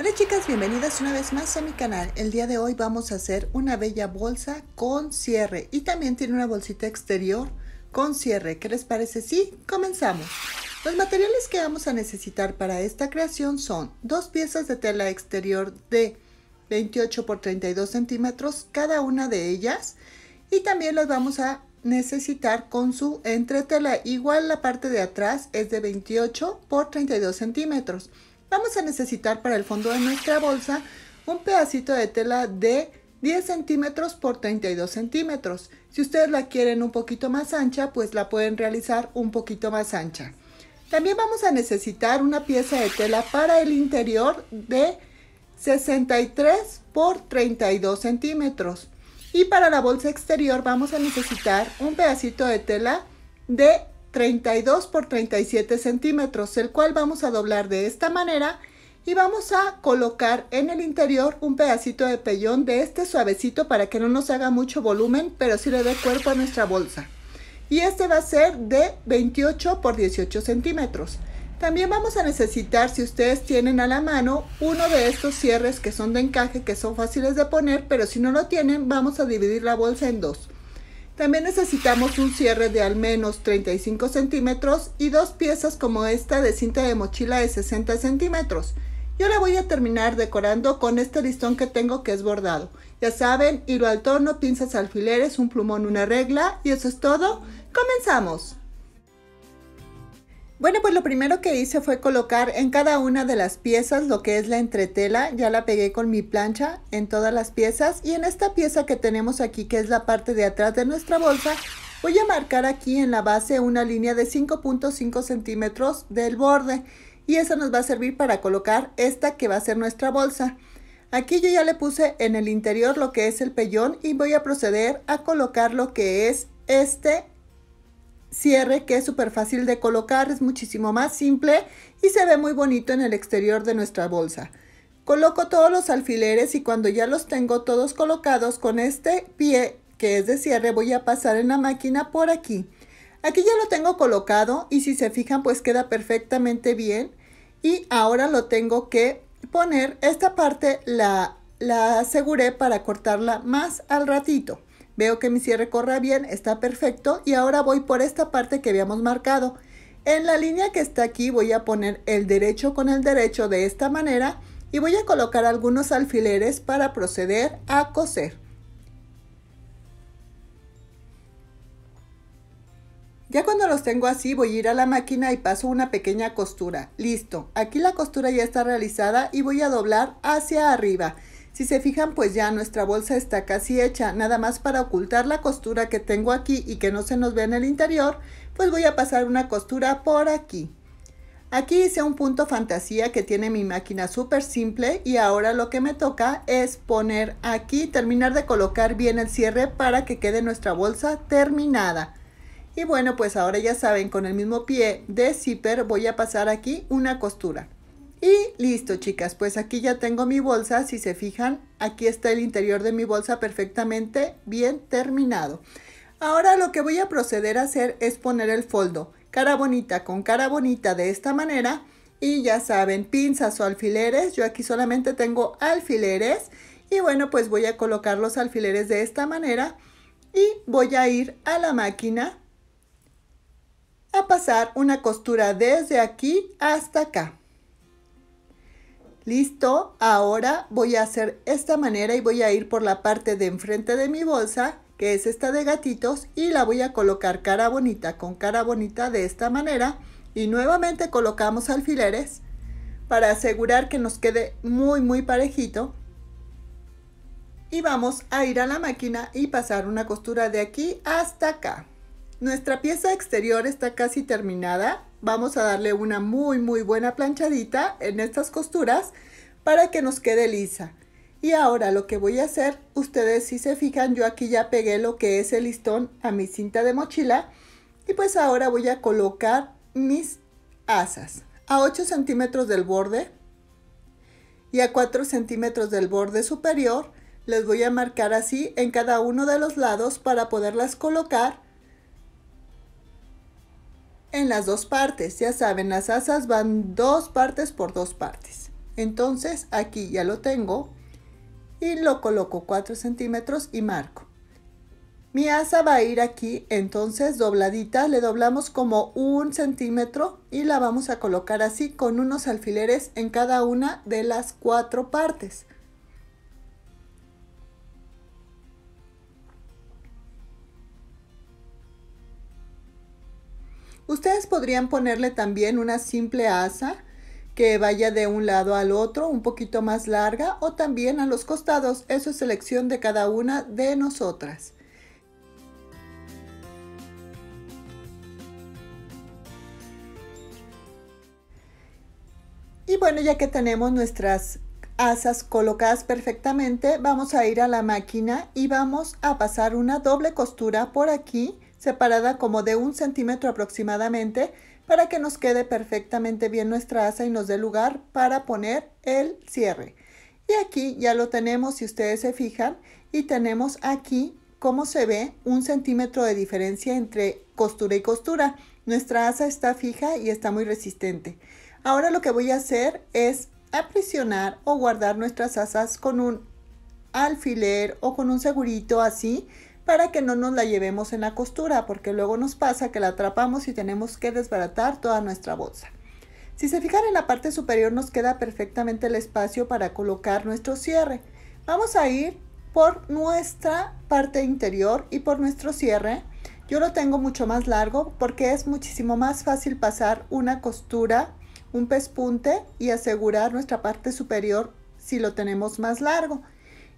Hola chicas, bienvenidas una vez más a mi canal. El día de hoy vamos a hacer una bella bolsa con cierre y también tiene una bolsita exterior con cierre. ¿Qué les parece? Sí, comenzamos. Los materiales que vamos a necesitar para esta creación son dos piezas de tela exterior de 28 por 32 centímetros cada una de ellas y también las vamos a necesitar con su entretela. Igual la parte de atrás es de 28 por 32 centímetros. Vamos a necesitar para el fondo de nuestra bolsa un pedacito de tela de 10 centímetros por 32 centímetros. Si ustedes la quieren un poquito más ancha, pues la pueden realizar un poquito más ancha. También vamos a necesitar una pieza de tela para el interior de 63 por 32 centímetros. Y para la bolsa exterior vamos a necesitar un pedacito de tela de 32 por 37 centímetros, el cual vamos a doblar de esta manera y vamos a colocar en el interior un pedacito de pellón de este suavecito para que no nos haga mucho volumen, pero sí le dé cuerpo a nuestra bolsa. Y este va a ser de 28 por 18 centímetros. También vamos a necesitar, si ustedes tienen a la mano, uno de estos cierres que son de encaje, que son fáciles de poner, pero si no lo tienen, vamos a dividir la bolsa en dos. También necesitamos un cierre de al menos 35 centímetros y dos piezas como esta de cinta de mochila de 60 centímetros. Yo la voy a terminar decorando con este listón que tengo que es bordado. Ya saben, hilo al torno, pinzas alfileres, un plumón, una regla y eso es todo. ¡Comenzamos! Bueno, pues lo primero que hice fue colocar en cada una de las piezas lo que es la entretela. Ya la pegué con mi plancha en todas las piezas. Y en esta pieza que tenemos aquí, que es la parte de atrás de nuestra bolsa, voy a marcar aquí en la base una línea de 5.5 centímetros del borde. Y esa nos va a servir para colocar esta que va a ser nuestra bolsa. Aquí yo ya le puse en el interior lo que es el pellón y voy a proceder a colocar lo que es este cierre que es súper fácil de colocar, es muchísimo más simple y se ve muy bonito en el exterior de nuestra bolsa. Coloco todos los alfileres y cuando ya los tengo todos colocados con este pie que es de cierre voy a pasar en la máquina por aquí. Aquí ya lo tengo colocado y si se fijan pues queda perfectamente bien y ahora lo tengo que poner. Esta parte la, la aseguré para cortarla más al ratito. Veo que mi cierre corre bien, está perfecto y ahora voy por esta parte que habíamos marcado. En la línea que está aquí voy a poner el derecho con el derecho de esta manera y voy a colocar algunos alfileres para proceder a coser. Ya cuando los tengo así voy a ir a la máquina y paso una pequeña costura. Listo, aquí la costura ya está realizada y voy a doblar hacia arriba. Si se fijan, pues ya nuestra bolsa está casi hecha. Nada más para ocultar la costura que tengo aquí y que no se nos ve en el interior, pues voy a pasar una costura por aquí. Aquí hice un punto fantasía que tiene mi máquina súper simple y ahora lo que me toca es poner aquí, terminar de colocar bien el cierre para que quede nuestra bolsa terminada. Y bueno, pues ahora ya saben, con el mismo pie de zipper voy a pasar aquí una costura. Y listo, chicas, pues aquí ya tengo mi bolsa. Si se fijan, aquí está el interior de mi bolsa perfectamente bien terminado. Ahora lo que voy a proceder a hacer es poner el foldo cara bonita con cara bonita de esta manera. Y ya saben, pinzas o alfileres. Yo aquí solamente tengo alfileres. Y bueno, pues voy a colocar los alfileres de esta manera. Y voy a ir a la máquina a pasar una costura desde aquí hasta acá. Listo, ahora voy a hacer esta manera y voy a ir por la parte de enfrente de mi bolsa, que es esta de gatitos, y la voy a colocar cara bonita con cara bonita de esta manera. Y nuevamente colocamos alfileres para asegurar que nos quede muy muy parejito. Y vamos a ir a la máquina y pasar una costura de aquí hasta acá. Nuestra pieza exterior está casi terminada, vamos a darle una muy muy buena planchadita en estas costuras para que nos quede lisa. Y ahora lo que voy a hacer, ustedes si se fijan, yo aquí ya pegué lo que es el listón a mi cinta de mochila y pues ahora voy a colocar mis asas a 8 centímetros del borde y a 4 centímetros del borde superior les voy a marcar así en cada uno de los lados para poderlas colocar en las dos partes. Ya saben, las asas van dos partes por dos partes. Entonces aquí ya lo tengo y lo coloco 4 centímetros y marco. Mi asa va a ir aquí, entonces dobladita, le doblamos como un centímetro y la vamos a colocar así con unos alfileres en cada una de las cuatro partes. Ustedes podrían ponerle también una simple asa que vaya de un lado al otro, un poquito más larga o también a los costados. Eso es selección de cada una de nosotras. Y bueno, ya que tenemos nuestras asas colocadas perfectamente, vamos a ir a la máquina y vamos a pasar una doble costura por aquí separada como de un centímetro aproximadamente para que nos quede perfectamente bien nuestra asa y nos dé lugar para poner el cierre. Y aquí ya lo tenemos si ustedes se fijan y tenemos aquí como se ve un centímetro de diferencia entre costura y costura. Nuestra asa está fija y está muy resistente. Ahora lo que voy a hacer es aprisionar o guardar nuestras asas con un alfiler o con un segurito así para que no nos la llevemos en la costura, porque luego nos pasa que la atrapamos y tenemos que desbaratar toda nuestra bolsa. Si se fijan en la parte superior nos queda perfectamente el espacio para colocar nuestro cierre. Vamos a ir por nuestra parte interior y por nuestro cierre. Yo lo tengo mucho más largo porque es muchísimo más fácil pasar una costura, un pespunte y asegurar nuestra parte superior si lo tenemos más largo.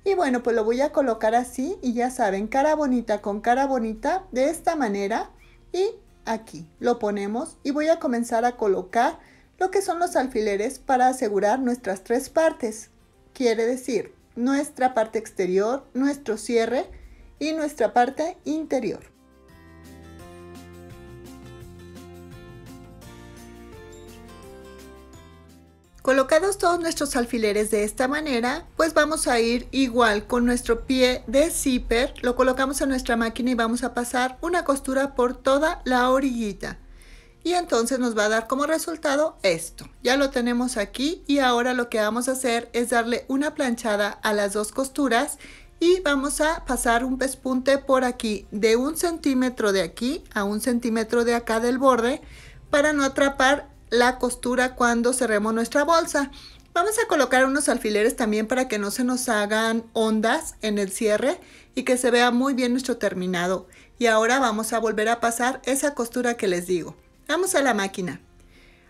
Y bueno, pues lo voy a colocar así y ya saben, cara bonita con cara bonita, de esta manera y aquí lo ponemos y voy a comenzar a colocar lo que son los alfileres para asegurar nuestras tres partes. Quiere decir, nuestra parte exterior, nuestro cierre y nuestra parte interior. Colocados todos nuestros alfileres de esta manera, pues vamos a ir igual con nuestro pie de zipper, lo colocamos en nuestra máquina y vamos a pasar una costura por toda la orillita. Y entonces nos va a dar como resultado esto. Ya lo tenemos aquí y ahora lo que vamos a hacer es darle una planchada a las dos costuras y vamos a pasar un pespunte por aquí de un centímetro de aquí a un centímetro de acá del borde para no atrapar la costura cuando cerremos nuestra bolsa. Vamos a colocar unos alfileres también para que no se nos hagan ondas en el cierre y que se vea muy bien nuestro terminado. Y ahora vamos a volver a pasar esa costura que les digo. Vamos a la máquina.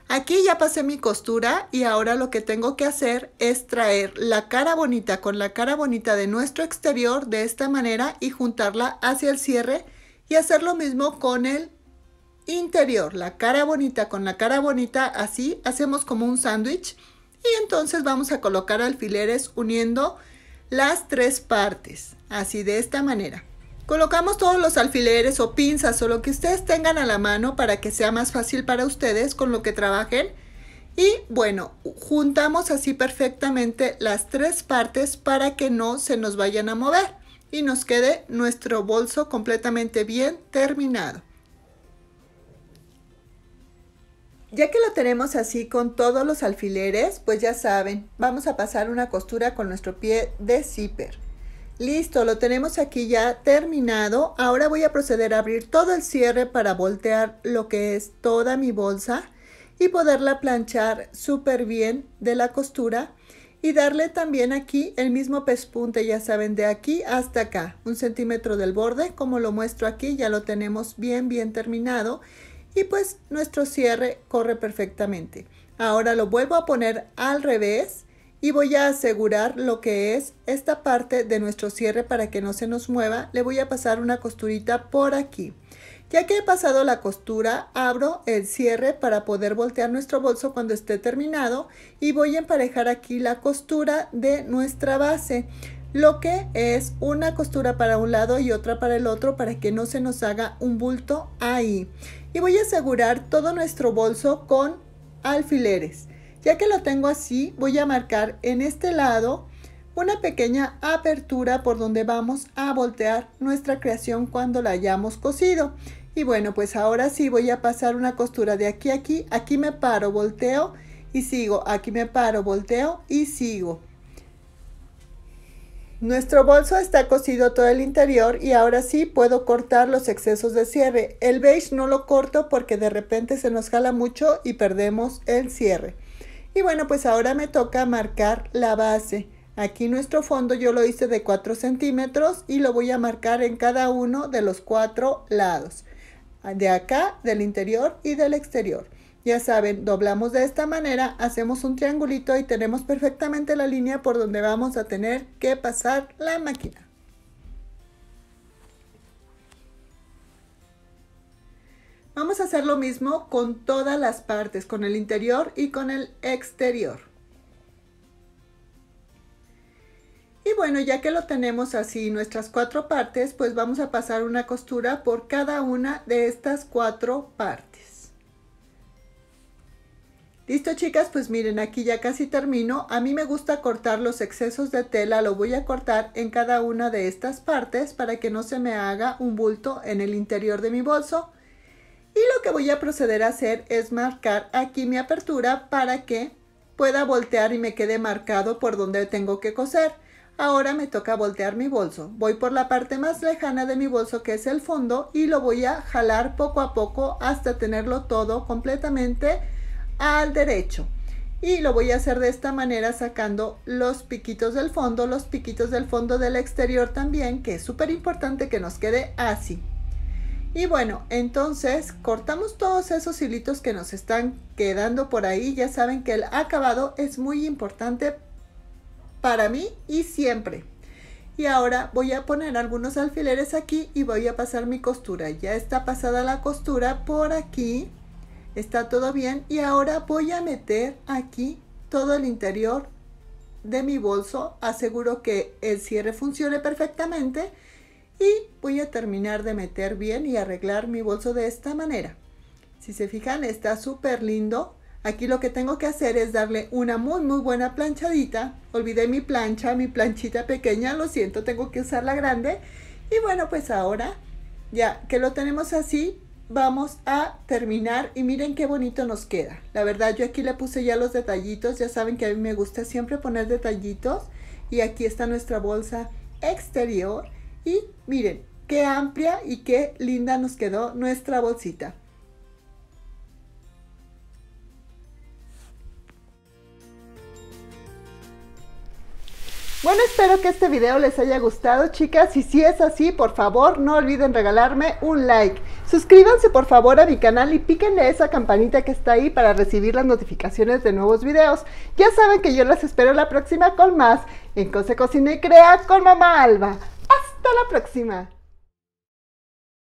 Aquí ya pasé mi costura y ahora lo que tengo que hacer es traer la cara bonita con la cara bonita de nuestro exterior de esta manera y juntarla hacia el cierre y hacer lo mismo con el interior, la cara bonita con la cara bonita, así hacemos como un sándwich y entonces vamos a colocar alfileres uniendo las tres partes, así de esta manera. Colocamos todos los alfileres o pinzas o lo que ustedes tengan a la mano para que sea más fácil para ustedes con lo que trabajen. Y bueno, juntamos así perfectamente las tres partes para que no se nos vayan a mover y nos quede nuestro bolso completamente bien terminado. Ya que lo tenemos así con todos los alfileres, pues ya saben, vamos a pasar una costura con nuestro pie de zipper. Listo, lo tenemos aquí ya terminado. Ahora voy a proceder a abrir todo el cierre para voltear lo que es toda mi bolsa y poderla planchar súper bien de la costura y darle también aquí el mismo pespunte, ya saben, de aquí hasta acá, un centímetro del borde, como lo muestro aquí, ya lo tenemos bien, bien terminado y pues nuestro cierre corre perfectamente. Ahora lo vuelvo a poner al revés y voy a asegurar lo que es esta parte de nuestro cierre para que no se nos mueva. Le voy a pasar una costurita por aquí. Ya que he pasado la costura, abro el cierre para poder voltear nuestro bolso cuando esté terminado y voy a emparejar aquí la costura de nuestra base lo que es una costura para un lado y otra para el otro para que no se nos haga un bulto ahí. Y voy a asegurar todo nuestro bolso con alfileres. Ya que lo tengo así, voy a marcar en este lado una pequeña apertura por donde vamos a voltear nuestra creación cuando la hayamos cosido. Y bueno, pues ahora sí voy a pasar una costura de aquí a aquí. Aquí me paro, volteo y sigo. Aquí me paro, volteo y sigo. Nuestro bolso está cosido todo el interior y ahora sí puedo cortar los excesos de cierre. El beige no lo corto porque de repente se nos jala mucho y perdemos el cierre. Y bueno, pues ahora me toca marcar la base. Aquí nuestro fondo yo lo hice de 4 centímetros y lo voy a marcar en cada uno de los cuatro lados. De acá, del interior y del exterior. Ya saben, doblamos de esta manera, hacemos un triangulito y tenemos perfectamente la línea por donde vamos a tener que pasar la máquina. Vamos a hacer lo mismo con todas las partes, con el interior y con el exterior. Y bueno, ya que lo tenemos así, nuestras cuatro partes, pues vamos a pasar una costura por cada una de estas cuatro partes. Listo chicas, pues miren aquí ya casi termino. A mí me gusta cortar los excesos de tela, lo voy a cortar en cada una de estas partes para que no se me haga un bulto en el interior de mi bolso. Y lo que voy a proceder a hacer es marcar aquí mi apertura para que pueda voltear y me quede marcado por donde tengo que coser. Ahora me toca voltear mi bolso. Voy por la parte más lejana de mi bolso que es el fondo y lo voy a jalar poco a poco hasta tenerlo todo completamente al derecho. Y lo voy a hacer de esta manera sacando los piquitos del fondo, los piquitos del fondo del exterior también, que es súper importante que nos quede así. Y bueno, entonces cortamos todos esos hilitos que nos están quedando por ahí. Ya saben que el acabado es muy importante para mí y siempre. Y ahora voy a poner algunos alfileres aquí y voy a pasar mi costura. Ya está pasada la costura por aquí. Está todo bien y ahora voy a meter aquí todo el interior de mi bolso. Aseguro que el cierre funcione perfectamente y voy a terminar de meter bien y arreglar mi bolso de esta manera. Si se fijan está súper lindo. Aquí lo que tengo que hacer es darle una muy muy buena planchadita. Olvidé mi plancha, mi planchita pequeña, lo siento, tengo que usar la grande. Y bueno, pues ahora ya que lo tenemos así, vamos a terminar y miren qué bonito nos queda. La verdad yo aquí le puse ya los detallitos, ya saben que a mí me gusta siempre poner detallitos y aquí está nuestra bolsa exterior y miren qué amplia y qué linda nos quedó nuestra bolsita. Bueno, espero que este video les haya gustado, chicas. Y si es así, por favor, no olviden regalarme un like. Suscríbanse por favor a mi canal y píquenle esa campanita que está ahí para recibir las notificaciones de nuevos videos. Ya saben que yo las espero la próxima con más en Consejo Cocina y Crea con Mamá Alba. ¡Hasta la próxima!